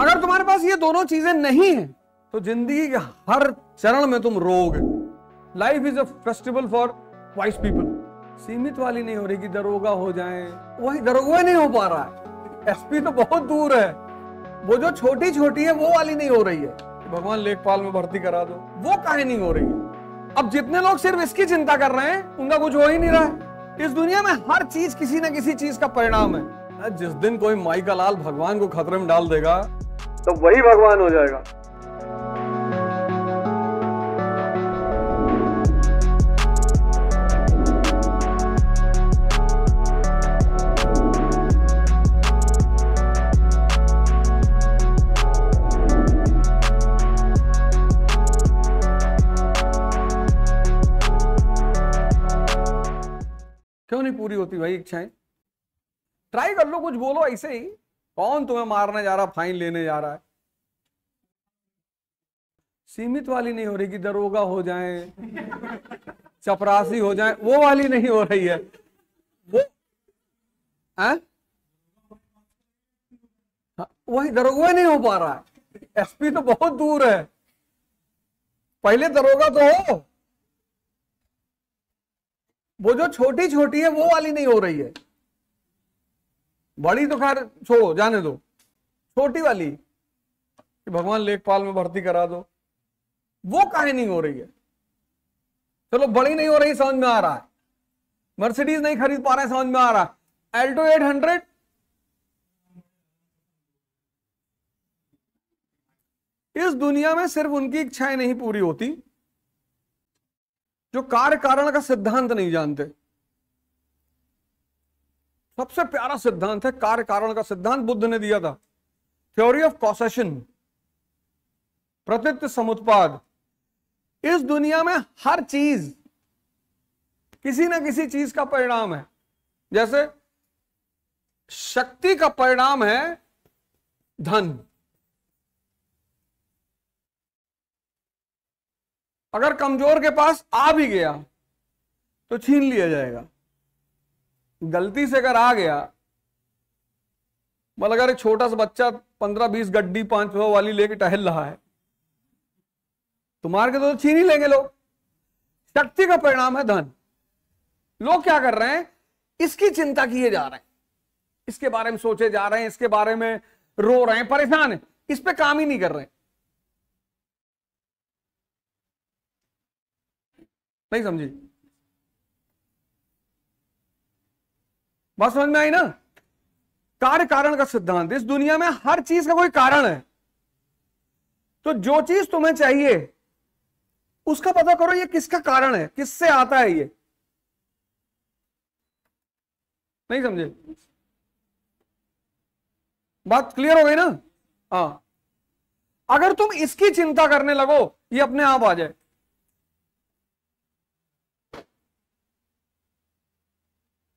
अगर तुम्हारे पास ये दोनों चीजें नहीं है तो जिंदगी के हर चरण में तुम रोगे life is a festival for wise people सीमित वाली नहीं हो रही कि दरोगा हो जाए वही दरोगा नहीं हो पा रहा है एसपी तो बहुत दूर है वो जो छोटी छोटी है वो वाली नहीं हो रही है भगवान लेखपाल में भर्ती करा दो वो काहे नहीं हो रही है अब जितने लोग सिर्फ इसकी चिंता कर रहे हैं उनका कुछ हो ही नहीं रहा है इस दुनिया में हर चीज किसी न किसी चीज का परिणाम है जिस दिन कोई माई का लाल भगवान को खतरे में डाल देगा तो वही भगवान हो जाएगा क्यों नहीं पूरी होती भाई इच्छाएं ट्राई कर लो कुछ बोलो ऐसे ही कौन तुम्हें मारने जा रहा फाइन लेने जा रहा है सीमित वाली नहीं हो रही कि दरोगा हो जाए चपरासी हो जाए वो वाली नहीं हो रही है वो है हाँ, वही दरोगा नहीं हो पा रहा है एसपी तो बहुत दूर है पहले दरोगा तो हो वो जो छोटी छोटी है वो वाली नहीं हो रही है बड़ी तो खैर छो जाने दो छोटी वाली कि भगवान लेखपाल में भर्ती करा दो वो काहे नहीं हो रही है चलो बड़ी नहीं हो रही समझ में आ रहा है मर्सिडीज नहीं खरीद पा रहे हैं समझ में आ रहा है एल्टो एट हंड्रेड इस दुनिया में सिर्फ उनकी इच्छाएं नहीं पूरी होती जो कार्य कारण का सिद्धांत नहीं जानते सबसे प्यारा सिद्धांत है कार्य कारण का सिद्धांत बुद्ध ने दिया था थ्योरी ऑफ कॉसेशन प्रतित्व समुत्पाद इस दुनिया में हर चीज किसी ना किसी चीज का परिणाम है जैसे शक्ति का परिणाम है धन अगर कमजोर के पास आ भी गया तो छीन लिया जाएगा गलती से अगर आ गया मतलब अगर एक छोटा सा बच्चा पंद्रह बीस गड्डी पांच सौ वाली लेके टहल रहा है तो मार के तो छीन ही लेंगे लोग शक्ति का परिणाम है धन लोग क्या कर रहे हैं इसकी चिंता किए जा रहे हैं इसके बारे में सोचे जा रहे हैं इसके बारे में रो रहे हैं परेशान है इस पर काम ही नहीं कर रहे हैं नहीं समझी बात समझ में आई ना कार्य कारण का सिद्धांत इस दुनिया में हर चीज का कोई कारण है तो जो चीज तुम्हें चाहिए उसका पता करो ये किसका कारण है किससे आता है ये नहीं समझे बात क्लियर हो गई ना हाँ अगर तुम इसकी चिंता करने लगो ये अपने आप आ जाए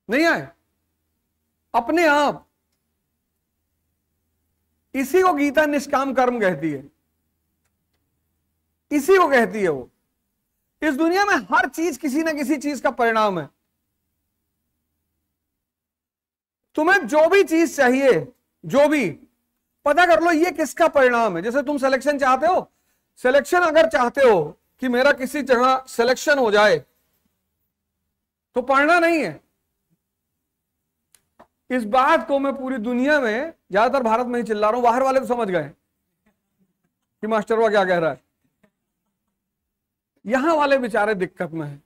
नहीं आए अपने आप इसी को गीता निष्काम कर्म कहती है इसी को कहती है वो इस दुनिया में हर चीज किसी ना किसी चीज का परिणाम है तुम्हें जो भी चीज चाहिए जो भी पता कर लो ये किसका परिणाम है जैसे तुम सिलेक्शन चाहते हो सिलेक्शन अगर चाहते हो कि मेरा किसी जगह सिलेक्शन हो जाए तो पढ़ना नहीं है इस बात को मैं पूरी दुनिया में ज्यादातर भारत में ही चिल्ला रहा हूं बाहर वाले तो समझ गए कि मास्टर क्या कह रहा है यहां वाले बेचारे दिक्कत में है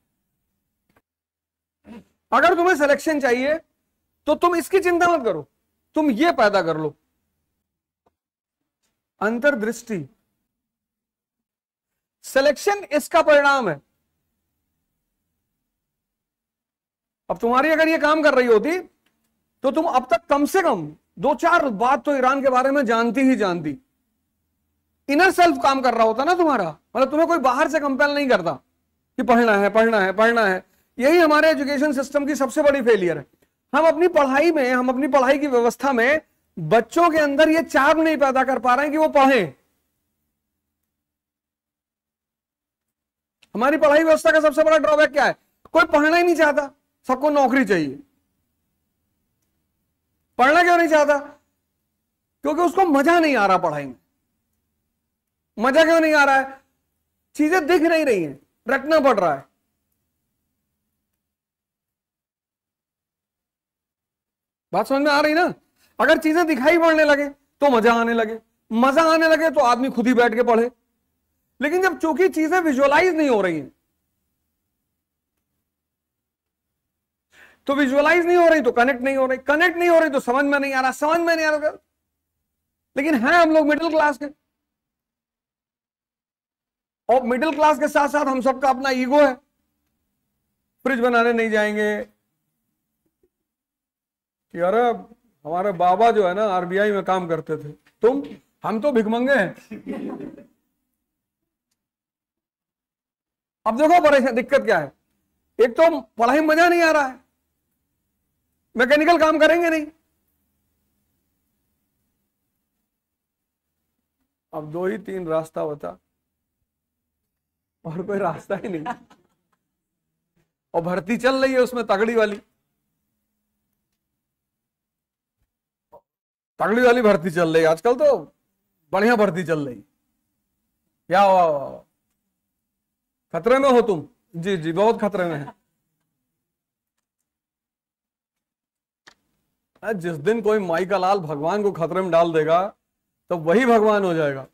अगर तुम्हें सिलेक्शन चाहिए तो तुम इसकी चिंता मत करो तुम ये पैदा कर लो अंतर्दृष्टि सिलेक्शन इसका परिणाम है अब तुम्हारी अगर ये काम कर रही होती तो तुम अब तक कम से कम दो चार बात तो ईरान के बारे में जानती ही जानती इनर सेल्फ काम कर रहा होता ना तुम्हारा मतलब तुम्हें कोई बाहर से कंपेल नहीं करता कि पढ़ना है पढ़ना है पढ़ना है यही हमारे एजुकेशन सिस्टम की सबसे बड़ी फेलियर है हम अपनी पढ़ाई में हम अपनी पढ़ाई की व्यवस्था में बच्चों के अंदर यह चाप नहीं पैदा कर पा रहे हैं कि वो पढ़े हमारी पढ़ाई व्यवस्था का सबसे बड़ा ड्रॉबैक क्या है कोई पढ़ना ही नहीं चाहता सबको नौकरी चाहिए पढ़ना क्यों नहीं चाहता क्योंकि उसको मजा नहीं आ रहा पढ़ाई में मजा क्यों नहीं आ रहा है चीजें दिख नहीं रही हैं रटना पड़ रहा है बात समझ में आ रही ना अगर चीजें दिखाई पड़ने लगे तो मजा आने लगे मजा आने लगे तो आदमी खुद ही बैठ के पढ़े लेकिन जब चूंकि चीजें विजुअलाइज नहीं हो रही हैं तो विजुअलाइज नहीं हो रही तो कनेक्ट नहीं हो रही कनेक्ट नहीं हो रही तो समझ में नहीं आ रहा समझ में नहीं आ रहा तो- लेकिन है हम लोग मिडिल क्लास के और मिडिल क्लास के साथ साथ हम सबका अपना ईगो है फ्रिज बनाने नहीं जाएंगे कि अरे हमारे बाबा जो है ना आरबीआई में काम करते थे तुम हम तो भिकमंगे हैं अब देखो परेशान दिक्कत क्या है एक तो पढ़ाई मजा नहीं आ रहा है मैकेनिकल काम करेंगे नहीं अब दो ही तीन रास्ता होता और कोई रास्ता ही नहीं और भर्ती चल रही है उसमें तगड़ी वाली तगड़ी वाली भर्ती चल रही है आजकल तो बढ़िया भर्ती चल रही क्या खतरे में हो तुम जी जी बहुत खतरे में है जिस दिन कोई माई का लाल भगवान को खतरे में डाल देगा तब तो वही भगवान हो जाएगा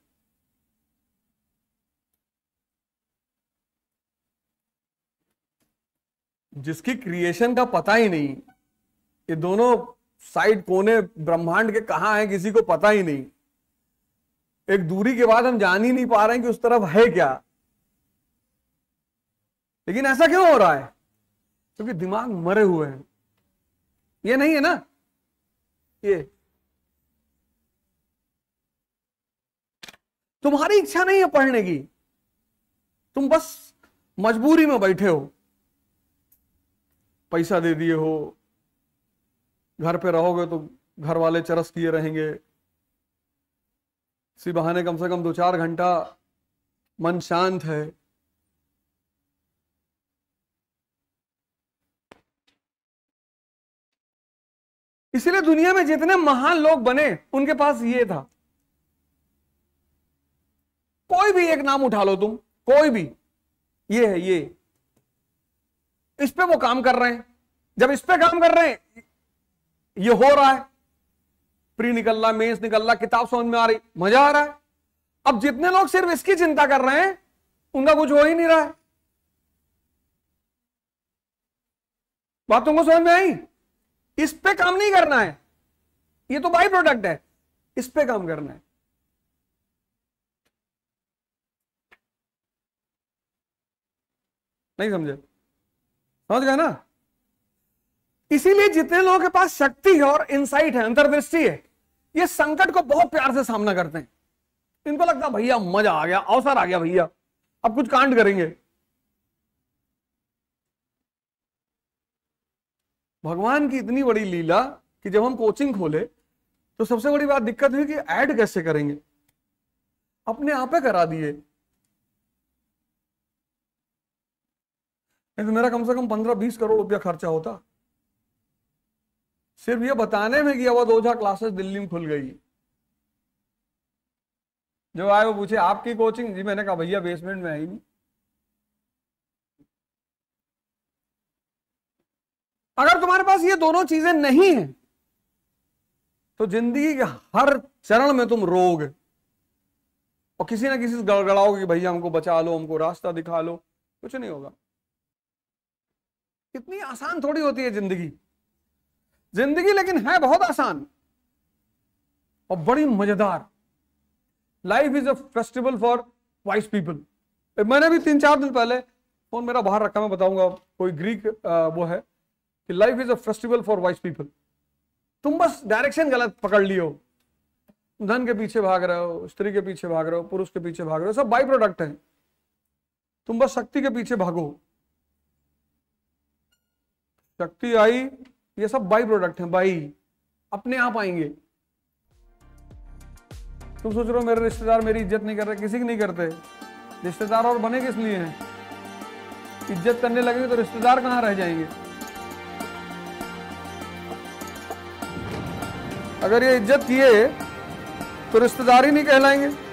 जिसकी क्रिएशन का पता ही नहीं ये दोनों साइड कोने ब्रह्मांड के कहा है किसी को पता ही नहीं एक दूरी के बाद हम जान ही नहीं पा रहे हैं कि उस तरफ है क्या लेकिन ऐसा क्यों हो रहा है क्योंकि दिमाग मरे हुए हैं ये नहीं है ना ये तुम्हारी इच्छा नहीं है पढ़ने की तुम बस मजबूरी में बैठे हो पैसा दे दिए हो घर पे रहोगे तो घर वाले चरस किए रहेंगे सिबहाने बहाने कम से कम दो चार घंटा मन शांत है इसलिए दुनिया में जितने महान लोग बने उनके पास ये था कोई भी एक नाम उठा लो तुम कोई भी ये है ये इस पे वो काम कर रहे हैं जब इस पे काम कर रहे हैं ये हो रहा है प्री निकल रहा मेन्स निकल रहा किताब समझ में आ रही मजा आ रहा है अब जितने लोग सिर्फ इसकी चिंता कर रहे हैं उनका कुछ हो ही नहीं रहा है बात तुमको समझ में आई इस पे काम नहीं करना है ये तो बाई प्रोडक्ट है इस पे काम करना है नहीं समझे समझ गए ना इसीलिए जितने लोगों के पास शक्ति है और इंसाइट है अंतर्दृष्टि है ये संकट को बहुत प्यार से सामना करते हैं इनको लगता भैया मजा आ गया अवसर आ गया भैया अब कुछ कांड करेंगे भगवान की इतनी बड़ी लीला कि जब हम कोचिंग खोले तो सबसे बड़ी बात दिक्कत हुई कि ऐड कैसे करेंगे अपने आप ही करा दिए तो मेरा कम से कम पंद्रह बीस करोड़ रुपया खर्चा होता सिर्फ ये बताने में कि दो ओझा क्लासेस दिल्ली में खुल गई जो आए वो पूछे आपकी कोचिंग जी मैंने कहा भैया बेसमेंट में आई नहीं अगर तुम्हारे पास ये दोनों चीजें नहीं है तो जिंदगी के हर चरण में तुम रोग और किसी ना किसी से गड़गड़ाओगे कि भैया हमको बचा लो हमको रास्ता दिखा लो कुछ नहीं होगा इतनी आसान थोड़ी होती है जिंदगी जिंदगी लेकिन है बहुत आसान और बड़ी मजेदार life is a festival for wise people मैंने भी तीन चार दिन पहले फोन मेरा बाहर रखा मैं बताऊंगा कोई ग्रीक आ, वो है कि life is a festival for wise people तुम बस डायरेक्शन गलत पकड़ लियो धन के पीछे भाग रहे हो स्त्री के पीछे भाग रहे हो पुरुष के पीछे भाग रहे हो सब बाई प्रोडक्ट है तुम बस शक्ति के पीछे भागो शक्ति आई ये सब बाई प्रोडक्ट है बाई अपने आप आएंगे तुम सोच रहे हो मेरे रिश्तेदार मेरी इज्जत नहीं कर रहे किसी की नहीं करते रिश्तेदार और बने किस लिए हैं इज्जत करने लगेंगे तो रिश्तेदार कहां रह जाएंगे अगर ये इज्जत किए तो रिश्तेदार ही नहीं कहलाएंगे